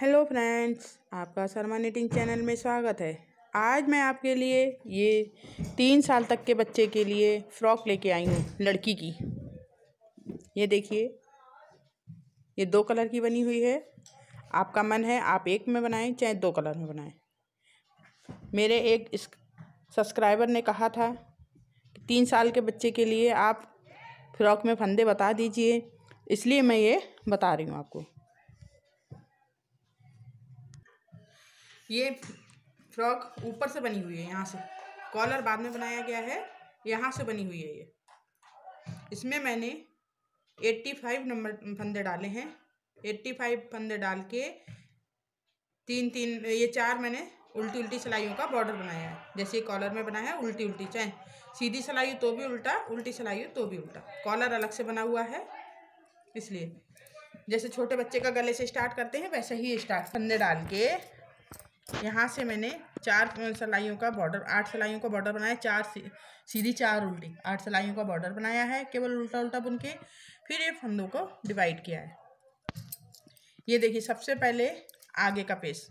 hello friends आपका Sharma knitting channel में स्वागत है आज मैं आपके लिए ये तीन साल तक के बच्चे के लिए फ़्रॉक लेके आई हूँ लड़की की ये देखिए ये दो कलर की बनी हुई है आपका मन है आप एक में बनाएं चाहे दो कलर में बनाएं मेरे एक इस सब्सक्राइबर ने कहा था कि तीन साल के बच्चे के लिए आप फ़्रॉक में फंदे बता दीजिए इसलिए मैं ये बता रही हूँ आपको ये फ्रॉक ऊपर से बनी हुई है यहाँ से कॉलर बाद में बनाया गया है यहाँ से बनी हुई है ये इसमें मैंने 85 नंबर फंदे डाले हैं 85 फंदे डाल के तीन तीन ये चार मैंने उल्टी उल्टी सिलाइयों का बॉर्डर बनाया है जैसे कॉलर में बनाया है उल्टी उल्टी चाहे सीधी सिलाई तो भी उल्टा उल्टी सिलाई तो भी उल्टा कॉलर अलग से बना हुआ है इसलिए जैसे छोटे बच्चे का गले से स्टार्ट करते हैं वैसे ही स्टार्ट फंदे डाल के यहाँ से मैंने चार सलाइयों का बॉर्डर आठ सलाइयों का बॉर्डर बनाया चार सीधी चार उल्टी आठ सलाइयों का बॉर्डर बनाया है केवल उल्टा उल्टा बुन के फिर ये फंदों को डिवाइड किया है ये देखिए सबसे पहले आगे का पेस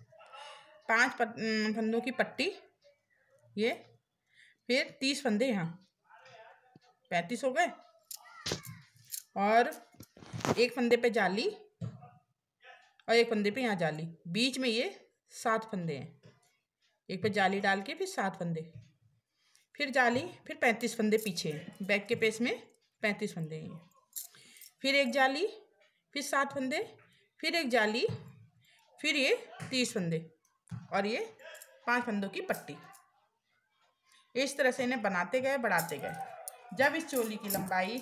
पांच फंदों की पट्टी ये फिर तीस फंदे यहाँ पैंतीस हो गए और एक फंदे पे जाली और एक फंदे पे यहाँ जाली बीच में ये सात फंदे हैं एक पर जाली डाल के फिर सात फंदे फिर जाली फिर पैंतीस फंदे पीछे बैक के पेस में पैंतीस फंदे हैं फिर एक जाली फिर सात फंदे फिर एक जाली फिर ये तीस फंदे और ये पांच फंदों की पट्टी इस तरह से इन्हें बनाते गए बढ़ाते गए जब इस चोली की लंबाई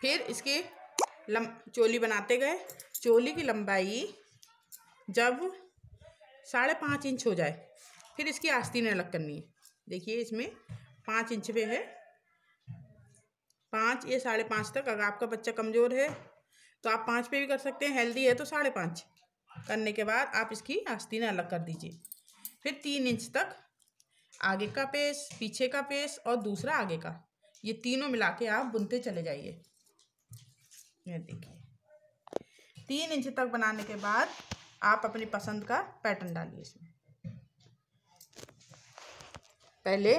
फिर इसकी लम चोली बनाते गए चोली की लंबाई जब साढ़े पाँच इंच हो जाए फिर इसकी आस्तीन अलग करनी है देखिए इसमें पाँच इंच पे है पाँच या साढ़े पाँच तक अगर आपका बच्चा कमज़ोर है तो आप पाँच पे भी कर सकते हैं हेल्दी है तो साढ़े पाँच करने के बाद आप इसकी आस्तीन अलग कर दीजिए फिर तीन इंच तक आगे का पेस पीछे का पेस और दूसरा आगे का ये तीनों मिला के आप बुनते चले जाइए ये देखिए तीन इंच तक बनाने के बाद आप अपनी पसंद का पैटर्न डालिए इसमें पहले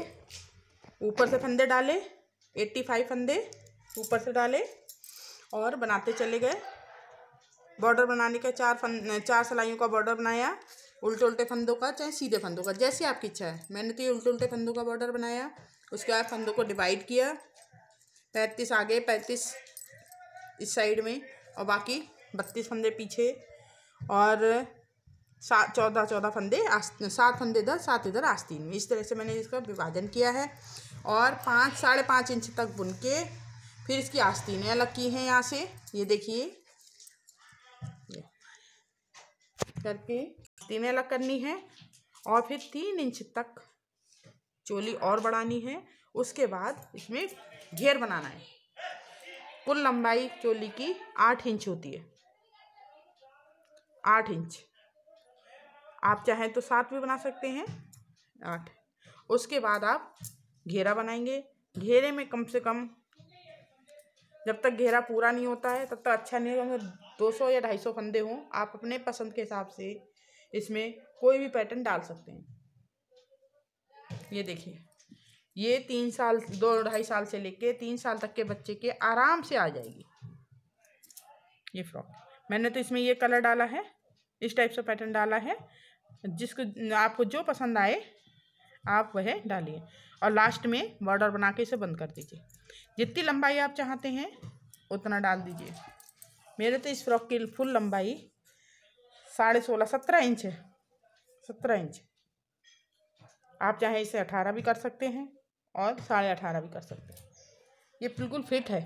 ऊपर से फंदे डाले एट्टी फाइव फंदे ऊपर से डाले और बनाते चले गए बॉर्डर बनाने के चार फन चार सिलाइयों का बॉर्डर बनाया उल्टे उल्टे फंदों का चाहे सीधे फंदों का जैसी आपकी इच्छा है मैंने तो ये उल्टे उल्टे फंदों का बॉर्डर बनाया उसके बाद फंदों को डिवाइड किया पैंतीस आगे पैंतीस इस साइड में और बाकी बत्तीस फंदे पीछे और सात चौदह चौदह फंदे सात फंदे इधर सात इधर आस्तीन में इस तरह से मैंने इसका विभाजन किया है और पाँच साढ़े पाँच इंच तक बुन के फिर इसकी आस्तीनें अलग की हैं यहाँ से ये देखिए करके तीन अलग करनी है और फिर तीन इंच तक चोली और बढ़ानी है उसके बाद इसमें घेर बनाना है कुल लंबाई चोली की आठ इंच होती है आठ इंच आप चाहें तो सात भी बना सकते हैं आठ उसके बाद आप घेरा बनाएंगे घेरे में कम से कम जब तक घेरा पूरा नहीं होता है तब तक अच्छा नहीं होगा दो सौ या ढाई सौ फंदे हों आप अपने पसंद के हिसाब से इसमें कोई भी पैटर्न डाल सकते हैं ये देखिए ये तीन साल दो ढाई साल से लेके तीन साल तक के बच्चे के आराम से आ जाएगी ये फ्रॉक मैंने तो इसमें ये कलर डाला है इस टाइप से पैटर्न डाला है जिसको आपको जो पसंद आए आप वह डालिए और लास्ट में बॉर्डर बना के इसे बंद कर दीजिए जितनी लंबाई आप चाहते हैं उतना डाल दीजिए मेरे तो इस फ्रॉक की फुल लंबाई साढ़े सोलह सत्रह इंच है सत्रह इंच आप चाहे इसे अठारह भी कर सकते हैं और साढ़े अठारह भी कर सकते हैं ये बिल्कुल फिट है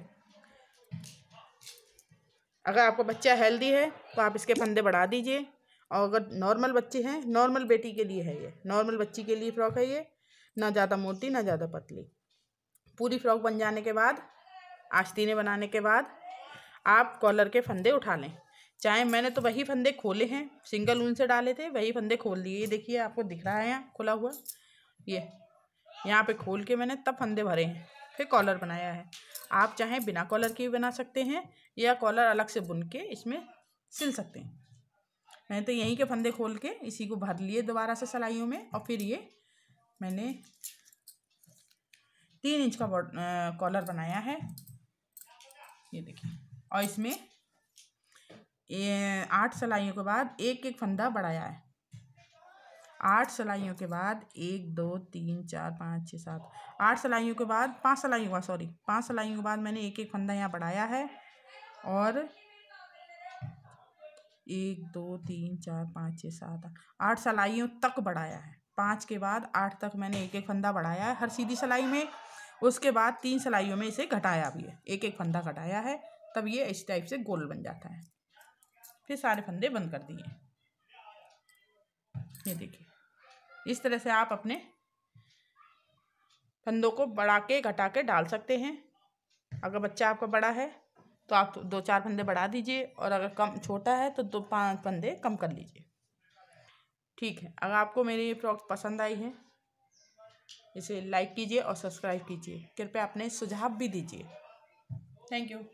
अगर आपका बच्चा हेल्दी है तो आप इसके फंदे बढ़ा दीजिए और अगर नॉर्मल बच्चे हैं नॉर्मल बेटी के लिए है ये नॉर्मल बच्ची के लिए फ्रॉक है ये ना ज़्यादा मोटी ना ज़्यादा पतली पूरी फ्रॉक बन जाने के बाद आस्तीने बनाने के बाद आप कॉलर के फंदे उठा लें चाहे मैंने तो वही फंदे खोले हैं सिंगल ऊन से डाले थे वही फंदे खोल दिए ये देखिए आपको दिख रहा है यहाँ खुला हुआ ये यहाँ पे खोल के मैंने तब फंदे भरे हैं फिर कॉलर बनाया है आप चाहें बिना कॉलर के भी बना सकते हैं या कॉलर अलग से बुन के इसमें सिल सकते हैं मैंने तो यहीं के फंदे खोल के इसी को भर लिए दोबारा से सिलाइयों में और फिर ये मैंने तीन इंच का कॉलर बनाया है ये देखिए और इसमें आठ सलाइयों के बाद एक एक फंदा बढ़ाया है आठ सिलाइयों के बाद एक दो तीन चार पाँच छः सात आठ सलाइयों के बाद पांच सलाइयों का सॉरी पांच सलाइयों के बाद मैंने एक एक फंदा यहाँ बढ़ाया है और एक दो तीन चार पाँच छः सात आठ आठ सलाइयों तक बढ़ाया है पाँच के बाद आठ तक मैंने एक एक फंदा बढ़ाया है हर सीधी सलाई में उसके बाद तीन सलाइयों में इसे घटाया भी है एक एक फंदा घटाया है तब ये इस टाइप से गोल बन जाता है फिर सारे फंदे बंद कर दिए ये देखिए इस तरह से आप अपने फंदों को बढ़ा के घटा के डाल सकते हैं अगर बच्चा आपका बड़ा है तो आप दो चार फंदे बढ़ा दीजिए और अगर कम छोटा है तो दो पाँच फंदे कम कर लीजिए ठीक है अगर आपको मेरी ये फ्रॉक पसंद आई है इसे लाइक कीजिए और सब्सक्राइब कीजिए कृपया अपने सुझाव भी दीजिए थैंक यू